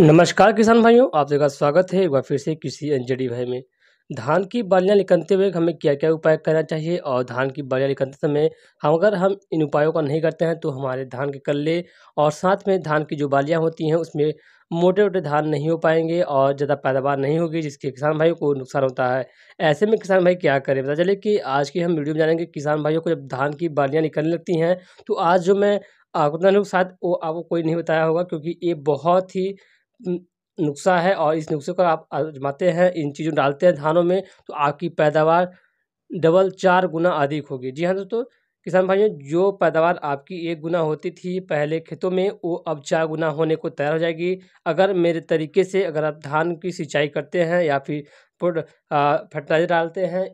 नमस्कार किसान भाइयों आप सभी का स्वागत है एक बार फिर से कृषि एनजेडी भाई में धान की बालियां निकलते हुए हमें क्या क्या उपाय करना चाहिए और धान की बालियां निकलते समय हम अगर हम इन उपायों का नहीं करते हैं तो हमारे धान के कल्ले और साथ में धान की जो बालियां होती हैं उसमें मोटे मोटे धान नहीं हो पाएंगे और ज़्यादा पैदावार नहीं होगी जिसके किसान भाइयों को नुकसान होता है ऐसे में किसान भाई क्या करें पता चले कि आज की हम वीडियो में जानेंगे किसान भाइयों को जब धान की बालियाँ निकलने लगती हैं तो आज जो मैं आपको शायद वो आपको कोई नहीं बताया होगा क्योंकि ये बहुत ही नुस्खा है और इस नुस्खे को आप आज़माते हैं इन चीज़ों डालते हैं धानों में तो आपकी पैदावार डबल चार गुना अधिक होगी जी हाँ दोस्तों किसान भाइयों जो पैदावार आपकी एक गुना होती थी पहले खेतों में वो अब चार गुना होने को तैयार हो जाएगी अगर मेरे तरीके से अगर आप धान की सिंचाई करते हैं या फिर फर्टिलाइजर डालते हैं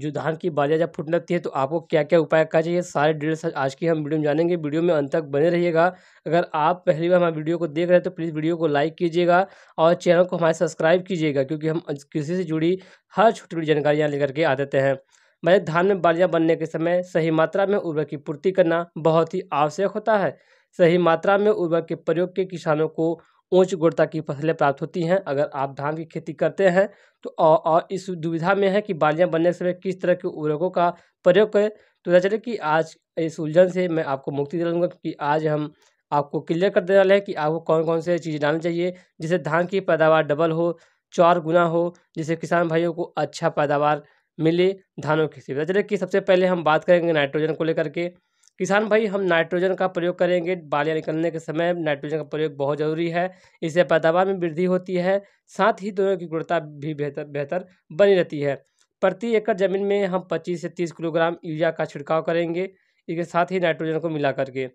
जो धान की बालियाँ जब फूट लगती है तो आपको क्या क्या उपाय करना चाहिए सारे डिटेल्स आज की हम वीडियो में जानेंगे वीडियो में अंत तक बने रहिएगा अगर आप पहली बार हमारे वीडियो को देख रहे हैं तो प्लीज़ वीडियो को लाइक कीजिएगा और चैनल को हमारे सब्सक्राइब कीजिएगा क्योंकि हम कृषि से जुड़ी हर छोटी छोटी जानकारियाँ लेकर के आ देते हैं मैं धान में बालियाँ बनने के समय सही मात्रा में उर्वरक की पूर्ति करना बहुत ही आवश्यक होता है सही मात्रा में उर्वरक के प्रयोग के किसानों को उच्च गुणता की फसलें प्राप्त होती हैं अगर आप धान की खेती करते हैं तो और, और इस दुविधा में है कि बालियाँ बनने समय किस तरह के उर्वरकों का प्रयोग करें तो पता चले कि आज इस उलझन से मैं आपको मुक्ति दिलाऊंगा क्योंकि आज हम आपको क्लियर कर देने वाले हैं कि आपको कौन कौन से चीज़ डालनी चाहिए जिससे धान की पैदावार डबल हो चार गुना हो जिससे किसान भाइयों को अच्छा पैदावार मिले धानों की खेती पता चले कि सबसे पहले हम बात करेंगे नाइट्रोजन को लेकर के किसान भाई हम नाइट्रोजन का प्रयोग करेंगे बालियाँ निकलने के समय नाइट्रोजन का प्रयोग बहुत ज़रूरी है इससे पैदावार में वृद्धि होती है साथ ही दोनों की गुणवत्ता भी बेहतर बेहतर बनी रहती है प्रति एकड़ ज़मीन में हम पच्चीस से तीस किलोग्राम यूरिया का छिड़काव करेंगे इसके साथ ही नाइट्रोजन को मिला करके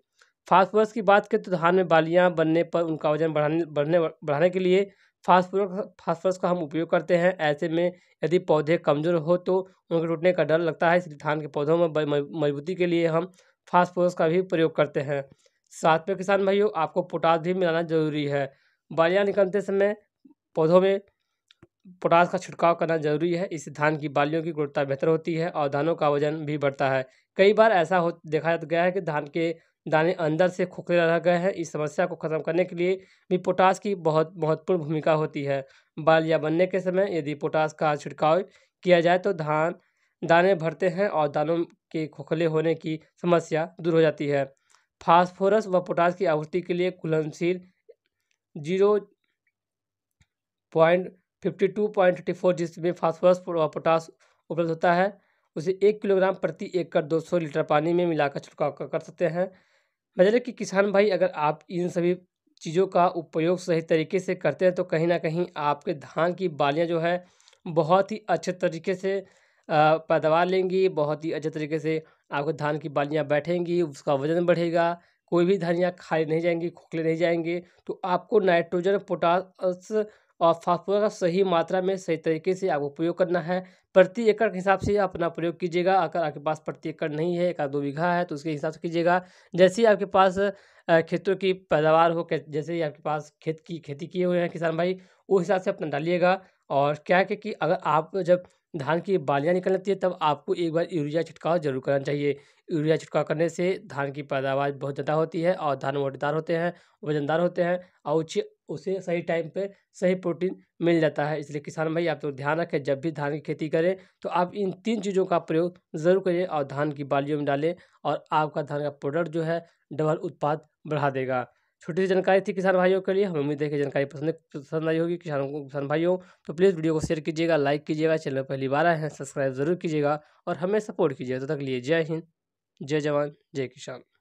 फास्फोरस की बात करें तो धान में बालियाँ बनने पर उनका वजन बढ़ाने बढ़ने बढ़ाने के लिए फास्फोरस फास्फोरस का हम उपयोग करते हैं ऐसे में यदि पौधे कमज़ोर हो तो उनके टूटने का डर लगता है इसलिए धान के पौधों में मजबूती के लिए हम फास्फोरस का भी प्रयोग करते हैं साथ में किसान भाइयों आपको पोटास भी मिलाना जरूरी है बालियाँ निकलते समय पौधों में पोटास का छिड़काव करना जरूरी है इससे धान की बालियों की गुणवत्ता बेहतर होती है और धानों का वजन भी बढ़ता है कई बार ऐसा हो देखा गया है कि धान के दाने अंदर से खोखले रह गए हैं इस समस्या को ख़त्म करने के लिए भी पोटास की बहुत महत्वपूर्ण भूमिका होती है बालियाँ बनने के समय यदि पोटास का छिड़काव किया जाए तो धान दाने भरते हैं और दानों के खोखले होने की समस्या दूर हो जाती है फास्फोरस व पोटास की आपूर्ति के लिए घुलनशील zero point fifty two point thirty four जिसमें फास्फोरस व पोटास उपलब्ध होता है उसे एक किलोग्राम प्रति एकड़ दो सौ लीटर पानी में मिलाकर छिड़काव कर सकते हैं मतलब कि किसान भाई अगर आप इन सभी चीज़ों का उपयोग सही तरीके से करते हैं तो कहीं ना कहीं आपके धान की बालियाँ जो है बहुत ही अच्छे तरीके से पैदावार लेंगी बहुत ही अच्छे तरीके से आपको धान की बालियाँ बैठेंगी उसका वजन बढ़ेगा कोई भी धनिया खाली नहीं जाएंगी खोखले नहीं जाएंगे तो आपको नाइट्रोजन पोटास और फास्फोरस का सही मात्रा में सही तरीके से आपको प्रयोग करना है प्रति एकड़ के हिसाब से अपना प्रयोग कीजिएगा अगर आपके पास प्रति एकड़ नहीं है एक दो बीघा है तो उसके हिसाब से कीजिएगा जैसे ही आपके पास खेतों की पैदावार हो जैसे ही आपके पास खेत की खेती किए हुए हैं किसान भाई उस हिसाब से अपना डालिएगा और क्या है कि अगर आप जब धान की बालियाँ निकल जाती है तब आपको एक बार यूरिया छिड़काव जरूर करना चाहिए यूरिया छिड़काव करने से धान की पैदावार बहुत ज़्यादा होती है और धान मोटेदार होते हैं वजनदार होते हैं और उसे उसे सही टाइम पे सही प्रोटीन मिल जाता है इसलिए किसान भाई आप तो ध्यान रखें जब भी धान की खेती करें तो आप इन तीन चीज़ों का प्रयोग ज़रूर करें और धान की बालियों में डालें और आपका धान का प्रोडक्ट जो है डबल उत्पाद बढ़ा देगा छोटी सी जानकारी थी किसान भाइयों के लिए हमें उम्मीद है कि जानकारी पसंद पसंद आई होगी किसानों को किसान भाइयों तो प्लीज़ वीडियो को शेयर कीजिएगा लाइक कीजिएगा चैनल पहली बार आए हैं सब्सक्राइब जरूर कीजिएगा और हमें सपोर्ट कीजिएगा तो तक लिए जय हिंद जय जवान जय किसान